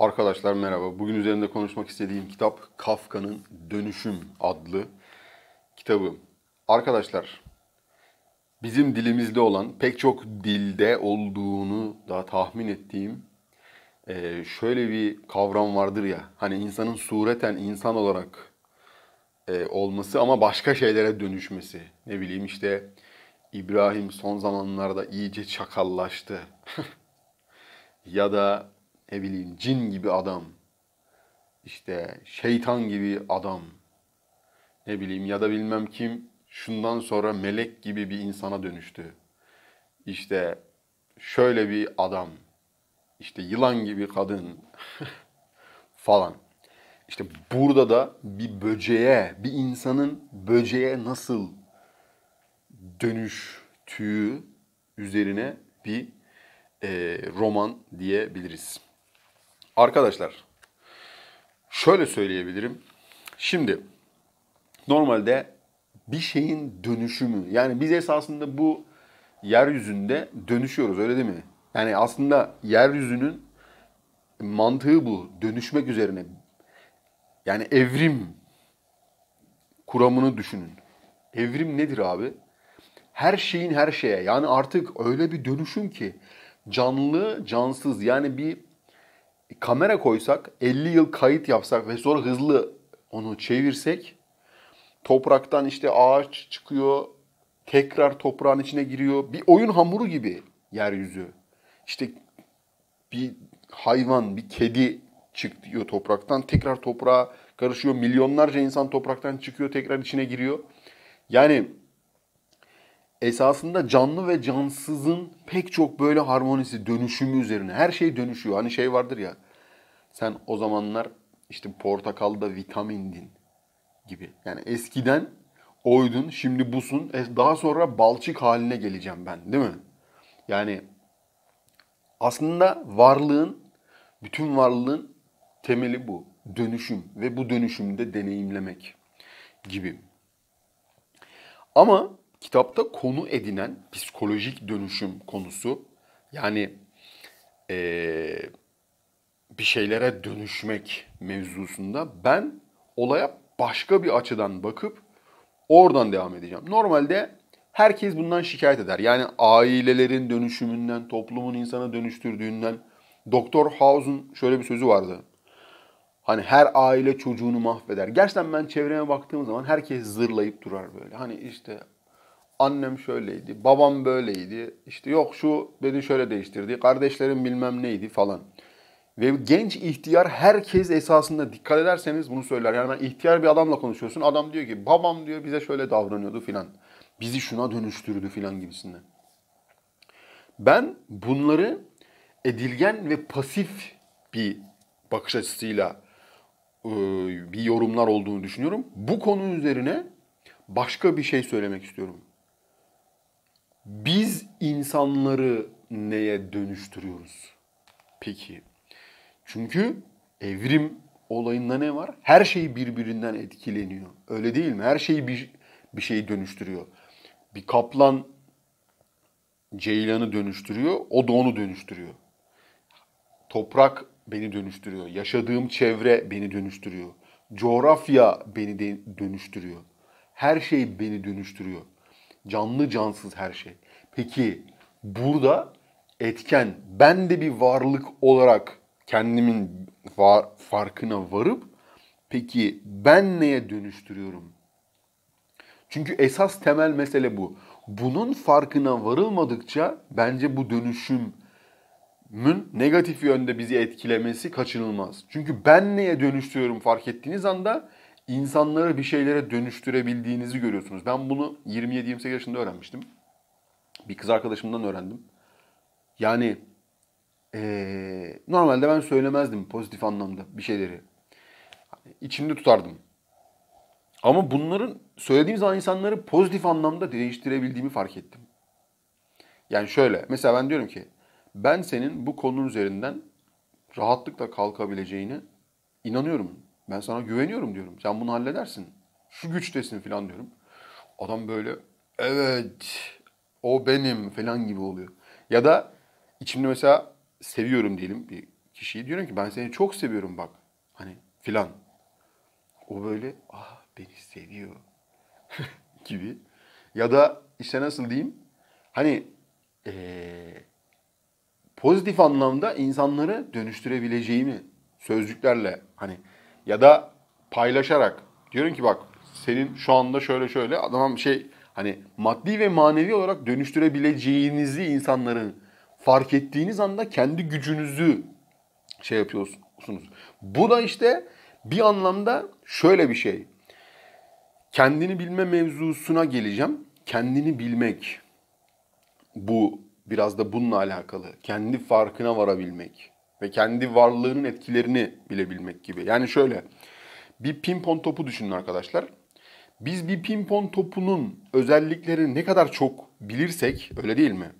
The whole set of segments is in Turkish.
Arkadaşlar merhaba. Bugün üzerinde konuşmak istediğim kitap Kafka'nın Dönüşüm adlı kitabı. Arkadaşlar bizim dilimizde olan pek çok dilde olduğunu da tahmin ettiğim e, şöyle bir kavram vardır ya. Hani insanın sureten insan olarak e, olması ama başka şeylere dönüşmesi. Ne bileyim işte İbrahim son zamanlarda iyice çakallaştı. ya da ne bileyim cin gibi adam, işte şeytan gibi adam, ne bileyim ya da bilmem kim şundan sonra melek gibi bir insana dönüştü. İşte şöyle bir adam, işte yılan gibi kadın falan. İşte burada da bir böceğe, bir insanın böceğe nasıl dönüştüğü üzerine bir e, roman diyebiliriz. Arkadaşlar şöyle söyleyebilirim. Şimdi normalde bir şeyin dönüşümü yani biz esasında bu yeryüzünde dönüşüyoruz öyle değil mi? Yani aslında yeryüzünün mantığı bu. Dönüşmek üzerine. Yani evrim kuramını düşünün. Evrim nedir abi? Her şeyin her şeye. Yani artık öyle bir dönüşüm ki canlı, cansız yani bir kamera koysak, 50 yıl kayıt yapsak ve sonra hızlı onu çevirsek topraktan işte ağaç çıkıyor, tekrar toprağın içine giriyor. Bir oyun hamuru gibi yeryüzü. İşte bir hayvan, bir kedi çıkıyor topraktan, tekrar toprağa karışıyor. Milyonlarca insan topraktan çıkıyor, tekrar içine giriyor. Yani esasında canlı ve cansızın pek çok böyle harmonisi, dönüşümü üzerine. Her şey dönüşüyor. Hani şey vardır ya. Sen o zamanlar işte portakalda vitamindin gibi. Yani eskiden oydun, şimdi busun. E, daha sonra balçık haline geleceğim ben, değil mi? Yani aslında varlığın, bütün varlığın temeli bu. Dönüşüm ve bu dönüşümde deneyimlemek gibi. Ama kitapta konu edinen psikolojik dönüşüm konusu yani ee, bir şeylere dönüşmek mevzusunda ben olaya başka bir açıdan bakıp oradan devam edeceğim. Normalde herkes bundan şikayet eder. Yani ailelerin dönüşümünden, toplumun insana dönüştürdüğünden. Doktor House'un şöyle bir sözü vardı. Hani her aile çocuğunu mahveder. Gerçekten ben çevreme baktığım zaman herkes zırlayıp durar böyle. Hani işte annem şöyleydi, babam böyleydi, işte yok şu dedi şöyle değiştirdi, kardeşlerim bilmem neydi falan. Ve genç ihtiyar herkes esasında dikkat ederseniz bunu söyler. Yani ben ihtiyar bir adamla konuşuyorsun. Adam diyor ki babam diyor bize şöyle davranıyordu filan. Bizi şuna dönüştürdü filan gibisinden. Ben bunları edilgen ve pasif bir bakış açısıyla ıı, bir yorumlar olduğunu düşünüyorum. Bu konu üzerine başka bir şey söylemek istiyorum. Biz insanları neye dönüştürüyoruz? Peki. Çünkü evrim olayında ne var? Her şey birbirinden etkileniyor. Öyle değil mi? Her şeyi bir, bir şeyi dönüştürüyor. Bir kaplan ceylanı dönüştürüyor. O da onu dönüştürüyor. Toprak beni dönüştürüyor. Yaşadığım çevre beni dönüştürüyor. Coğrafya beni de dönüştürüyor. Her şey beni dönüştürüyor. Canlı cansız her şey. Peki burada etken ben de bir varlık olarak kendimin var, farkına varıp peki ben neye dönüştürüyorum? Çünkü esas temel mesele bu. Bunun farkına varılmadıkça bence bu dönüşümün negatif yönde bizi etkilemesi kaçınılmaz. Çünkü ben neye dönüştürüyorum fark ettiğiniz anda insanları bir şeylere dönüştürebildiğinizi görüyorsunuz. Ben bunu 27-28 yaşında öğrenmiştim. Bir kız arkadaşımdan öğrendim. Yani ee, normalde ben söylemezdim pozitif anlamda bir şeyleri. Hani içimde tutardım. Ama bunların söylediğim zaman insanları pozitif anlamda değiştirebildiğimi fark ettim. Yani şöyle mesela ben diyorum ki ben senin bu konunun üzerinden rahatlıkla kalkabileceğini inanıyorum. Ben sana güveniyorum diyorum. Sen bunu halledersin. Şu güçtesin falan diyorum. Adam böyle evet o benim falan gibi oluyor. Ya da içimde mesela seviyorum diyelim bir kişiyi. Diyorum ki ben seni çok seviyorum bak. Hani filan. O böyle ah beni seviyor gibi. Ya da işte nasıl diyeyim? Hani ee, pozitif anlamda insanları dönüştürebileceğimi sözcüklerle hani ya da paylaşarak diyorum ki bak senin şu anda şöyle şöyle adamın bir şey hani maddi ve manevi olarak dönüştürebileceğinizi insanların fark ettiğiniz anda kendi gücünüzü şey yapıyorsunuz. Bu da işte bir anlamda şöyle bir şey. Kendini bilme mevzusuna geleceğim. Kendini bilmek bu biraz da bununla alakalı. Kendi farkına varabilmek ve kendi varlığının etkilerini bilebilmek gibi. Yani şöyle bir pimpon topu düşünün arkadaşlar. Biz bir pimpon topunun özelliklerini ne kadar çok bilirsek öyle değil mi?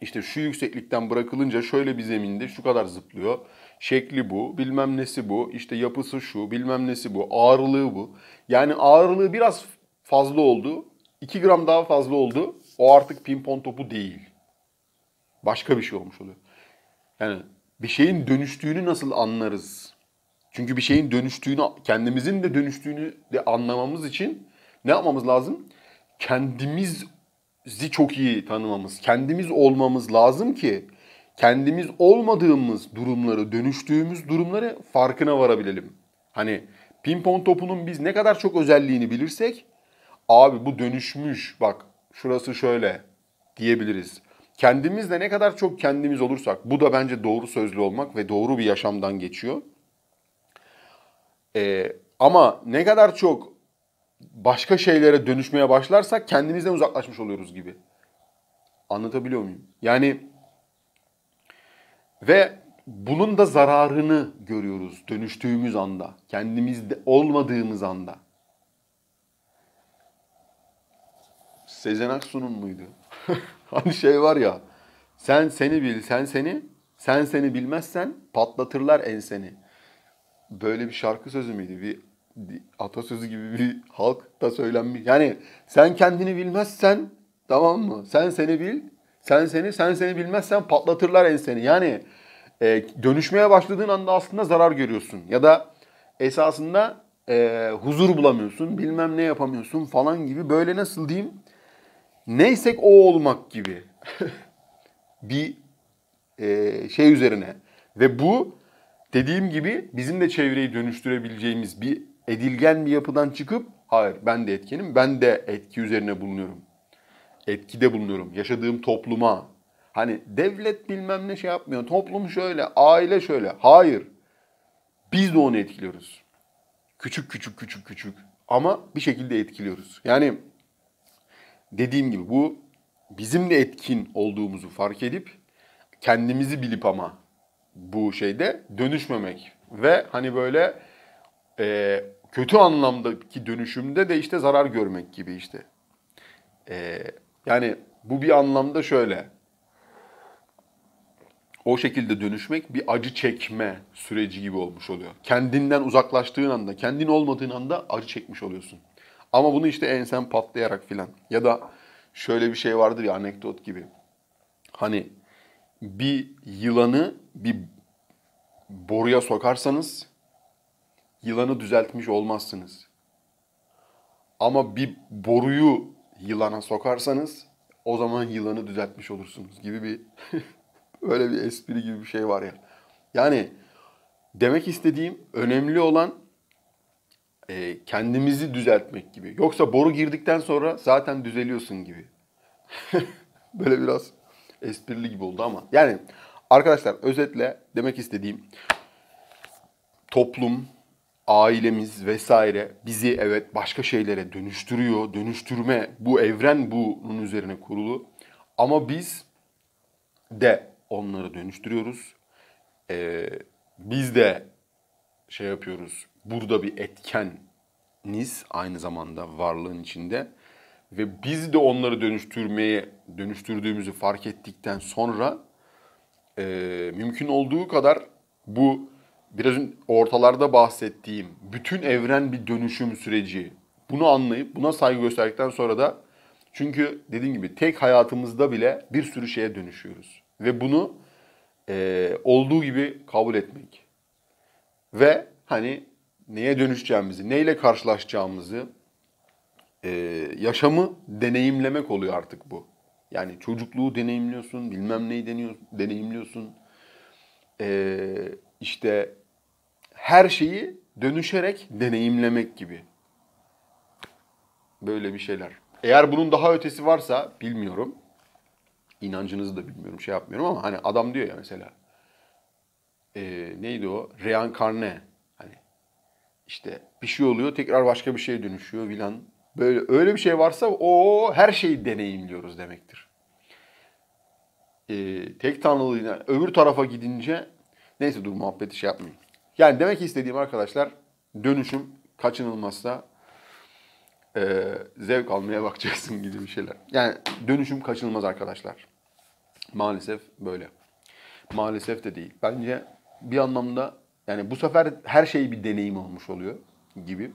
İşte şu yükseklikten bırakılınca şöyle bir zeminde şu kadar zıplıyor. Şekli bu, bilmem nesi bu, işte yapısı şu, bilmem nesi bu, ağırlığı bu. Yani ağırlığı biraz fazla oldu. 2 gram daha fazla oldu. O artık pimpon topu değil. Başka bir şey olmuş oluyor. Yani bir şeyin dönüştüğünü nasıl anlarız? Çünkü bir şeyin dönüştüğünü, kendimizin de dönüştüğünü de anlamamız için ne yapmamız lazım? Kendimizi çok iyi tanımamız, kendimiz olmamız lazım ki kendimiz olmadığımız durumları, dönüştüğümüz durumları farkına varabilelim. Hani pimpon topunun biz ne kadar çok özelliğini bilirsek abi bu dönüşmüş bak şurası şöyle diyebiliriz kendimizle ne kadar çok kendimiz olursak, bu da bence doğru sözlü olmak ve doğru bir yaşamdan geçiyor. Ee, ama ne kadar çok başka şeylere dönüşmeye başlarsak kendimizden uzaklaşmış oluyoruz gibi. Anlatabiliyor muyum? Yani ve bunun da zararını görüyoruz dönüştüğümüz anda, kendimizde olmadığımız anda. Sezen Aksu'nun muydu? hani şey var ya. Sen seni bil, sen seni. Sen seni bilmezsen patlatırlar enseni. Böyle bir şarkı sözü müydü? Bir atasözü gibi bir halk da söylenmiş. Yani sen kendini bilmezsen tamam mı? Sen seni bil, sen seni, sen seni bilmezsen patlatırlar enseni. Yani e, dönüşmeye başladığın anda aslında zarar görüyorsun. Ya da esasında e, huzur bulamıyorsun, bilmem ne yapamıyorsun falan gibi böyle nasıl diyeyim neysek o olmak gibi bir e, şey üzerine ve bu dediğim gibi bizim de çevreyi dönüştürebileceğimiz bir edilgen bir yapıdan çıkıp hayır ben de etkenim ben de etki üzerine bulunuyorum. Etkide bulunuyorum. Yaşadığım topluma hani devlet bilmem ne şey yapmıyor. Toplum şöyle, aile şöyle. Hayır. Biz de onu etkiliyoruz. Küçük küçük küçük küçük ama bir şekilde etkiliyoruz. Yani dediğim gibi bu bizim de etkin olduğumuzu fark edip kendimizi bilip ama bu şeyde dönüşmemek ve hani böyle e, kötü anlamdaki dönüşümde de işte zarar görmek gibi işte. E, yani bu bir anlamda şöyle. O şekilde dönüşmek bir acı çekme süreci gibi olmuş oluyor. Kendinden uzaklaştığın anda, kendin olmadığın anda acı çekmiş oluyorsun. Ama bunu işte ensen patlayarak filan. Ya da şöyle bir şey vardır ya anekdot gibi. Hani bir yılanı bir boruya sokarsanız yılanı düzeltmiş olmazsınız. Ama bir boruyu yılana sokarsanız o zaman yılanı düzeltmiş olursunuz gibi bir öyle bir espri gibi bir şey var ya. Yani demek istediğim önemli olan e, kendimizi düzeltmek gibi. Yoksa boru girdikten sonra zaten düzeliyorsun gibi. Böyle biraz esprili gibi oldu ama. Yani arkadaşlar özetle demek istediğim toplum, ailemiz vesaire bizi evet başka şeylere dönüştürüyor. Dönüştürme bu evren bunun üzerine kurulu. Ama biz de onları dönüştürüyoruz. Ee, biz de şey yapıyoruz burada bir etkeniz aynı zamanda varlığın içinde ve biz de onları dönüştürmeye dönüştürdüğümüzü fark ettikten sonra e, mümkün olduğu kadar bu biraz ortalarda bahsettiğim bütün evren bir dönüşüm süreci bunu anlayıp buna saygı gösterdikten sonra da çünkü dediğim gibi tek hayatımızda bile bir sürü şeye dönüşüyoruz ve bunu e, olduğu gibi kabul etmek ve hani neye dönüşeceğimizi, neyle karşılaşacağımızı, e, yaşamı deneyimlemek oluyor artık bu. Yani çocukluğu deneyimliyorsun, bilmem neyi deniyor, deneyimliyorsun. E, işte her şeyi dönüşerek deneyimlemek gibi. Böyle bir şeyler. Eğer bunun daha ötesi varsa bilmiyorum. İnancınızı da bilmiyorum, şey yapmıyorum ama hani adam diyor ya mesela. E, neydi o? Reenkarne işte bir şey oluyor tekrar başka bir şeye dönüşüyor filan. Böyle öyle bir şey varsa o her şeyi deneyimliyoruz demektir. Ee, tek tanrılığına öbür tarafa gidince neyse dur muhabbeti şey yapmayayım. Yani demek istediğim arkadaşlar dönüşüm kaçınılmazsa e, zevk almaya bakacaksın gibi bir şeyler. Yani dönüşüm kaçınılmaz arkadaşlar. Maalesef böyle. Maalesef de değil. Bence bir anlamda yani bu sefer her şey bir deneyim olmuş oluyor gibi.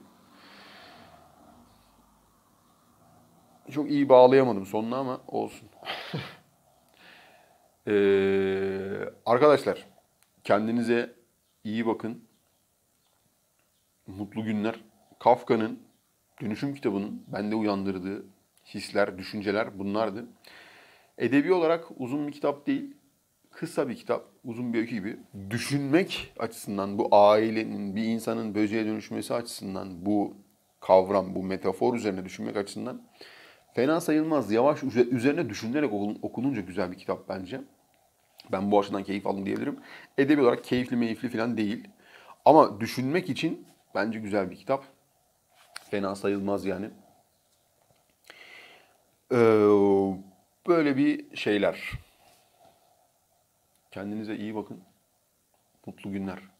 Çok iyi bağlayamadım sonuna ama olsun. ee, arkadaşlar kendinize iyi bakın. Mutlu günler. Kafka'nın Dönüşüm kitabının bende uyandırdığı hisler, düşünceler bunlardı. Edebi olarak uzun bir kitap değil kısa bir kitap, uzun bir öykü gibi. Düşünmek açısından bu ailenin, bir insanın böceğe dönüşmesi açısından bu kavram, bu metafor üzerine düşünmek açısından fena sayılmaz. Yavaş üzerine düşünerek okununca güzel bir kitap bence. Ben bu açıdan keyif aldım diyebilirim. Edebi olarak keyifli meyifli falan değil. Ama düşünmek için bence güzel bir kitap. Fena sayılmaz yani. Ee, böyle bir şeyler. Kendinize iyi bakın. Mutlu günler.